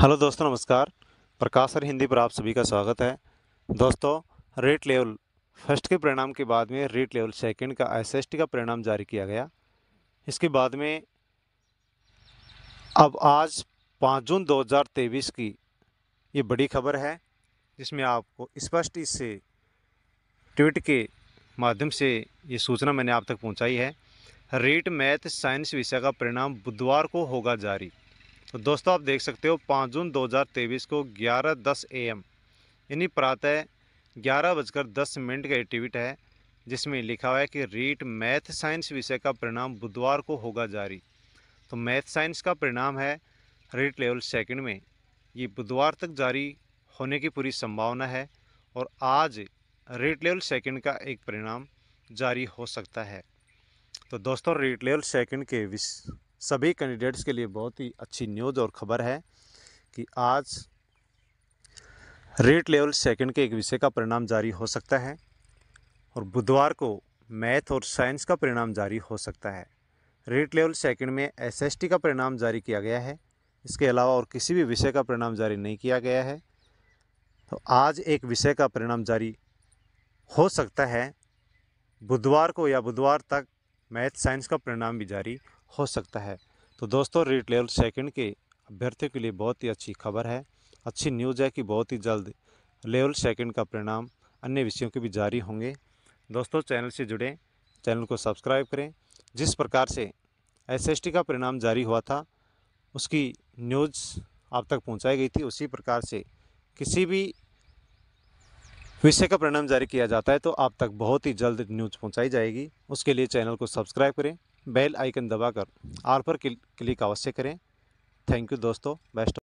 hello दोस्तों नमस्कार प्रकाश हिंदी पर आप सभी का स्वागत है दोस्तों रेट लेवल फर्स्ट के परिणाम के बाद में रेट लेवल सेकंड का एस का परिणाम जारी किया गया इसके बाद में अब आज 5 जून 2023 की ये बड़ी खबर है जिसमें आपको स्पष्ट इस इससे ट्वीट के माध्यम से ये सूचना मैंने आप तक पहुंचाई है रेट मैथ साइंस विषय का परिणाम बुधवार को होगा जारी तो दोस्तों आप देख सकते हो पाँच जून 2023 को ग्यारह दस ए एम यानी प्रातः ग्यारह बजकर दस मिनट का एक्टिविट है जिसमें लिखा हुआ है कि रीट मैथ साइंस विषय का परिणाम बुधवार को होगा जारी तो मैथ साइंस का परिणाम है रीट लेवल सेकंड में ये बुधवार तक जारी होने की पूरी संभावना है और आज रेट लेवल सेकंड का एक परिणाम जारी हो सकता है तो दोस्तों रेट लेवल सेकंड के विश सभी कैंडिडेट्स के लिए बहुत ही अच्छी न्यूज़ और ख़बर है कि आज रेट लेवल सेकंड के एक विषय का परिणाम जारी हो सकता है और बुधवार को मैथ और साइंस का परिणाम जारी हो सकता है रेट लेवल सेकंड में एसएसटी का परिणाम जारी किया गया है इसके अलावा और किसी भी विषय का परिणाम जारी नहीं किया गया है तो आज एक विषय का परिणाम जारी हो सकता है बुधवार को या बुधवार तक मैथ साइंस का परिणाम भी जारी हो सकता है तो दोस्तों रेट लेवल सेकंड के अभ्यर्थियों के लिए बहुत ही अच्छी खबर है अच्छी न्यूज़ है कि बहुत ही जल्द लेवल सेकंड का परिणाम अन्य विषयों के भी जारी होंगे दोस्तों चैनल से जुड़ें चैनल को सब्सक्राइब करें जिस प्रकार से एस का परिणाम जारी हुआ था उसकी न्यूज़ आप तक पहुंचाई गई थी उसी प्रकार से किसी भी विषय का परिणाम जारी किया जाता है तो आप तक बहुत ही जल्द न्यूज़ पहुंचाई जाएगी उसके लिए चैनल को सब्सक्राइब करें बेल आइकन दबाकर आल पर क्लिक अवश्य करें थैंक यू दोस्तों बेस्ट